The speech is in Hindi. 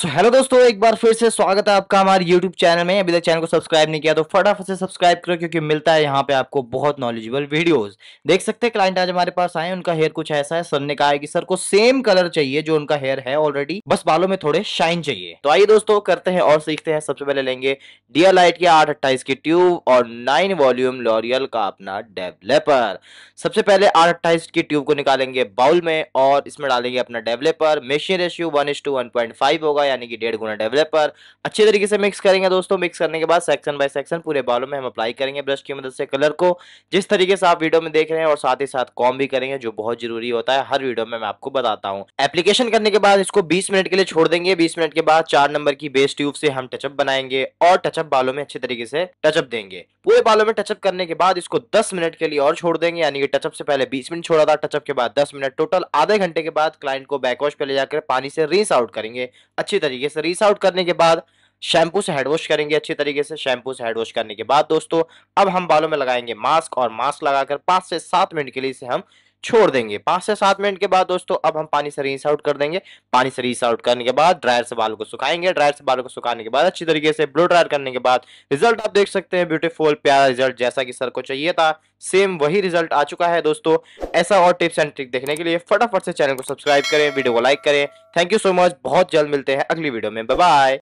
सो हेलो दोस्तों एक बार फिर से स्वागत है आपका हमारे यूट्यूब चैनल में अभी तक चैनल को सब्सक्राइब नहीं किया तो फटाफट से सब्सक्राइब करो क्योंकि मिलता है यहाँ पे आपको बहुत नॉलेजेबल वीडियोस देख सकते हैं क्लाइंट आज हमारे पास आए उनका हेयर कुछ ऐसा है सर ने कहा है कि सर को सेम कलर चाहिए जो उनका हेयर है ऑलरेडी बस बालों में थोड़े शाइन चाहिए तो आइए दोस्तों करते हैं और सीखते हैं सबसे पहले लेंगे डियर लाइट की आठ अट्ठाइस की ट्यूब और नाइन वॉल्यूम लॉरियल का अपना डेवलपर सबसे पहले आठ अट्ठाइस की ट्यूब को निकालेंगे बाउल में और इसमें डालेंगे अपना डेवलपर मेशियर रेशियो वन होगा यानी कि डेढ़ गुना डेवलपर अच्छे तरीके से मिक्स करेंगे दोस्तों मिक्स करने के बाद सेक्शन बाय सेक्शन पूरे बालों में हम अप्लाई करेंगे ब्रश की मदद से कलर को जिस तरीके से आप वीडियो में देख रहे हैं और साथ ही साथ कॉम भी करेंगे जो बहुत जरूरी होता है हर वीडियो में मैं आपको बताता हूँ एप्लीकेशन करने के बाद इसको बीस मिनट के लिए छोड़ देंगे बीस मिनट के बाद चार नंबर की बेस ट्यूब से हम टचअप बनाएंगे और टचअप बालों में अच्छे तरीके से टचअप देंगे पूरे बालों में टचअप करने के बाद इसको दस मिनट के लिए और छोड़ देंगे यानी कि टचअप से पहले बीस मिनट छोड़ा था टचअप के बाद दस मिनट टोटल आधे घंटे के बाद क्लाइंट को बैकवॉश पे ले जाकर पानी से रीस आउट करेंगे अच्छे अच्छी तरीके से रीस आउट करने के बाद शैम्पू से हेड वॉश करेंगे अच्छी तरीके से शैम्पू से हेड वॉश करने के बाद दोस्तों अब हम बालों में लगाएंगे मास्क और मास्क लगाकर पांच से सात मिनट के लिए इसे हम छोड़ देंगे पांच से सात मिनट के बाद दोस्तों अब हम पानी से रीस आउट कर देंगे पानी से रीस आउट करने के बाद ड्रायर से बालों को सुखाएंगे ड्रायर से बालों को सुखाने के बाद अच्छी तरीके से ब्लो ड्रायर करने के बाद रिजल्ट आप देख सकते हैं ब्यूटीफुल प्यारा रिजल्ट जैसा कि सर को चाहिए था सेम वही रिजल्ट आ चुका है दोस्तों ऐसा और टिप्स एंड ट्रिक देखने के लिए फटाफट से चैनल को सब्सक्राइब करें वीडियो को लाइक करें थैंक यू सो मच बहुत जल्द मिलते हैं अगली वीडियो में बाय